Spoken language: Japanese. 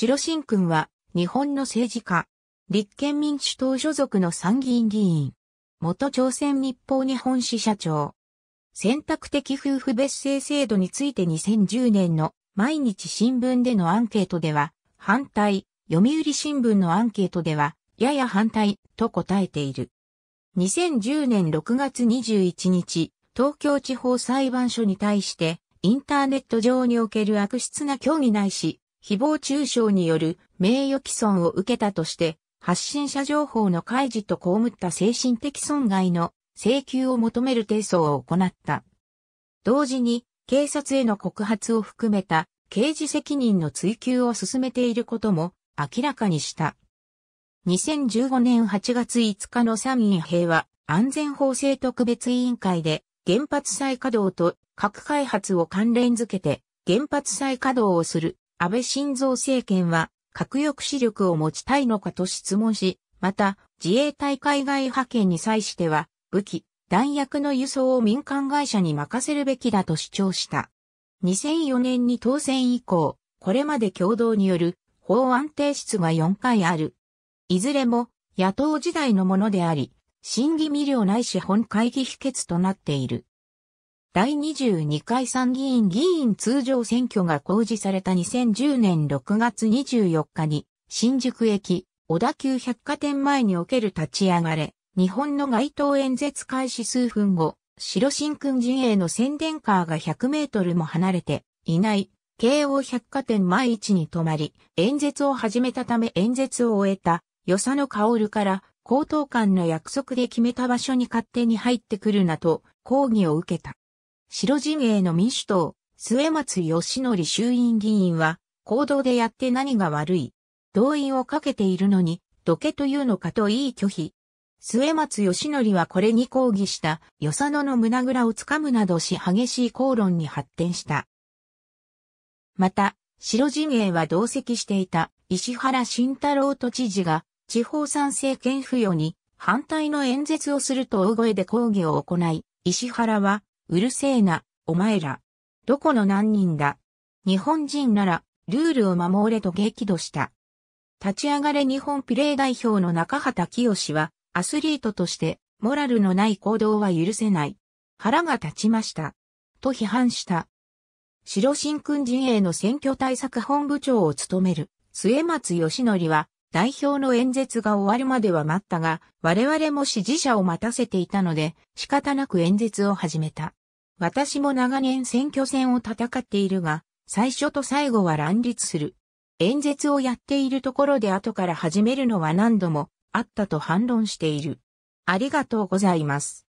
白新君は、日本の政治家、立憲民主党所属の参議院議員、元朝鮮日報日本支社長、選択的夫婦別姓制度について2010年の毎日新聞でのアンケートでは、反対、読売新聞のアンケートでは、やや反対と答えている。2010年6月21日、東京地方裁判所に対して、インターネット上における悪質な協議ないし、誹謗中傷による名誉毀損を受けたとして、発信者情報の開示と被った精神的損害の請求を求める提訴を行った。同時に、警察への告発を含めた刑事責任の追及を進めていることも明らかにした。2015年8月5日の参院平和安全法制特別委員会で原発再稼働と核開発を関連づけて原発再稼働をする安倍晋三政権は核抑止力を持ちたいのかと質問し、また自衛隊海外派遣に際しては武器、弾薬の輸送を民間会社に任せるべきだと主張した。2004年に当選以降、これまで共同による法案提出が4回ある。いずれも野党時代のものであり、審議未了ないし本会議否決となっている。第22回参議院議員通常選挙が公示された2010年6月24日に、新宿駅、小田急百貨店前における立ち上がれ、日本の街頭演説開始数分後、白新君陣営の宣伝カーが100メートルも離れていない、京王百貨店前位置に止まり、演説を始めたため演説を終えた、与謝野薫から、高等官の約束で決めた場所に勝手に入ってくるなと、抗議を受けた。白陣営の民主党、末松義則衆院議員は、行動でやって何が悪い。動員をかけているのに、どけというのかといい拒否。末松義則はこれに抗議した、与謝野の胸ぐらをつかむなどし激しい口論に発展した。また、白陣営は同席していた石原慎太郎都知事が地方賛成権付与に反対の演説をすると大声で抗議を行い、石原はうるせえな、お前ら。どこの何人だ。日本人なら、ルールを守れと激怒した。立ち上がれ日本ピレー代表の中畑清は、アスリートとして、モラルのない行動は許せない。腹が立ちました。と批判した。白新君陣営の選挙対策本部長を務める、末松義則は、代表の演説が終わるまでは待ったが、我々も支持者を待たせていたので、仕方なく演説を始めた。私も長年選挙戦を戦っているが、最初と最後は乱立する。演説をやっているところで後から始めるのは何度もあったと反論している。ありがとうございます。